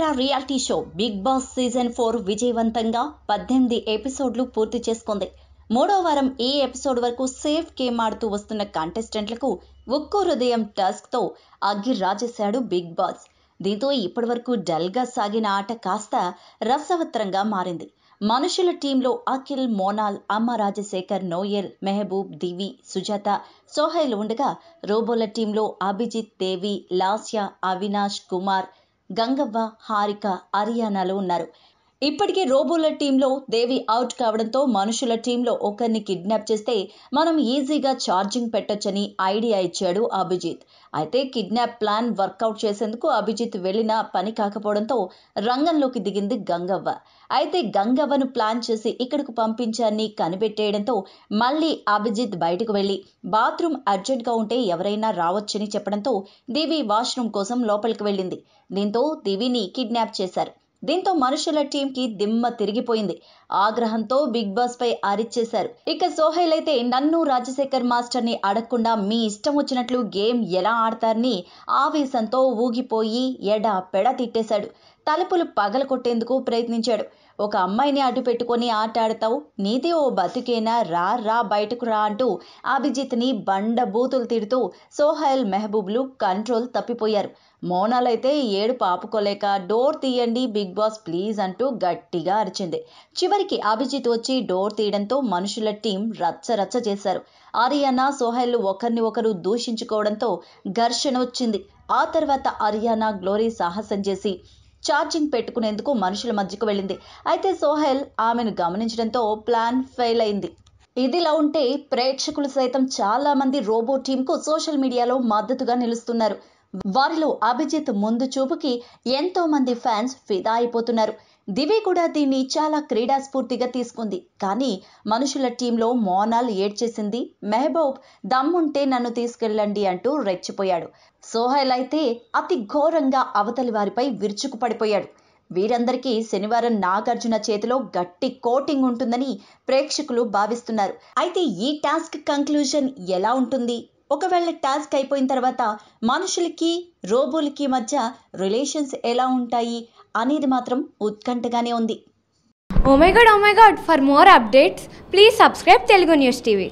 ఆసరా reality show Bigg Boss season four విజయవంతంగా పద్దెనిమిది ఎపిసోడ్లు పూర్తి చేసుకుంది మూడో వారం ఈ ఎపిసోడ్ వరకు సేఫ్ గేమ్ ఆడుతూ వస్తున్న కంటెస్టెంట్లకు ఒక్కో హృదయం తో అగ్గి రాజేశాడు బిగ్ బాస్ దీంతో ఇప్పటివరకు డల్గా సాగిన ఆట కాస్త రసవత్రంగా మారింది మనుషుల టీంలో అఖిల్ మోనాల్ అమ్మ రాజశేఖర్ నోయల్ మెహబూబ్ దివి సుజాత సోహైల్ ఉండగా రోబోల టీంలో అభిజిత్ దేవి లాస్య అవినాష్ కుమార్ గంగవ్వ హారిక హర్యానాలో ఉన్నారు ఇప్పటికే రోబోల టీంలో దేవి అవుట్ కావడంతో మనుషుల టీంలో ఒకరిని కిడ్నాప్ చేస్తే మనం ఈజీగా ఛార్జింగ్ పెట్టొచ్చని ఐడియా ఇచ్చాడు అభిజిత్ అయితే కిడ్నాప్ ప్లాన్ వర్కౌట్ చేసేందుకు అభిజిత్ వెళ్లిన పని కాకపోవడంతో రంగంలోకి దిగింది గంగవ్వ అయితే గంగవ్వను ప్లాన్ చేసి ఇక్కడకు పంపించాన్ని కనిపెట్టేయడంతో మళ్ళీ అభిజిత్ బయటకు వెళ్ళి బాత్రూమ్ అర్జెంట్గా ఉంటే ఎవరైనా రావచ్చని చెప్పడంతో దివి వాష్రూమ్ కోసం లోపలికి వెళ్ళింది దీంతో దివిని కిడ్నాప్ చేశారు దీంతో మనుషుల టీంకి దిమ్మ తిరిగిపోయింది ఆగ్రహంతో బిగ్ బాస్ పై అరిచేశారు ఇక సోహైల్ అయితే నన్ను రాజశేఖర్ మాస్టర్ ని అడగకుండా మీ ఇష్టం వచ్చినట్లు గేమ్ ఎలా ఆడతారని ఆవేశంతో ఊగిపోయి ఎడ పెడ తిట్టేశాడు తలుపులు పగలకొట్టేందుకు ప్రయత్నించాడు ఒక అమ్మాయిని అడ్డు పెట్టుకొని ఆట ఆడతావు నీదే ఓ బతికేనా రా రా బయటకు రా అంటూ అభిజిత్ని బండబూతులు తిడుతూ సోహైల్ మెహబూబ్లు కంట్రోల్ తప్పిపోయారు మోనాలైతే ఏడు పాపుకోలేక డోర్ తీయండి బిగ్ బాస్ ప్లీజ్ అంటూ గట్టిగా అరిచింది చివరికి అభిజిత్ వచ్చి డోర్ తీయడంతో మనుషుల టీం రచ్చరచ్చ చేశారు అరియానా సోహైల్ ఒకరిని ఒకరు దూషించుకోవడంతో ఘర్షణ వచ్చింది ఆ తర్వాత అరియానా గ్లోరీ సాహసం చేసి ఛార్జింగ్ పెట్టుకునేందుకు మనుషుల మధ్యకు వెళ్ళింది అయితే సోహెల్ ఆమెను గమనించడంతో ప్లాన్ ఫెయిల్ అయింది ఇదిలా ఉంటే ప్రేక్షకులు సైతం చాలా మంది రోబో టీంకు సోషల్ మీడియాలో మద్దతుగా నిలుస్తున్నారు వారిలో అభిజిత్ ముందు చూపుకి ఎంతో మంది ఫ్యాన్స్ ఫిదా అయిపోతున్నారు దివి కూడా దీన్ని చాలా క్రీడా స్ఫూర్తిగా తీసుకుంది కానీ మనుషుల టీంలో మోనాల్ ఏడ్చేసింది మెహబూబ్ దమ్ముంటే నన్ను తీసుకెళ్ళండి అంటూ రెచ్చిపోయాడు సోహైల్ అయితే అతి ఘోరంగా అవతలి వారిపై విరుచుకు పడిపోయాడు వీరందరికీ శనివారం నాగార్జున చేతిలో గట్టి కోటింగ్ ఉంటుందని ప్రేక్షకులు భావిస్తున్నారు అయితే ఈ టాస్క్ కంక్లూజన్ ఎలా ఉంటుంది ఒకవేళ టాస్క్ అయిపోయిన తర్వాత మనుషులకి రోబోలకి మధ్య రిలేషన్స్ ఎలా ఉంటాయి అనేది మాత్రం ఉత్కంఠగానే ఉంది oh my god oh my god for more updates please subscribe Telugu news TV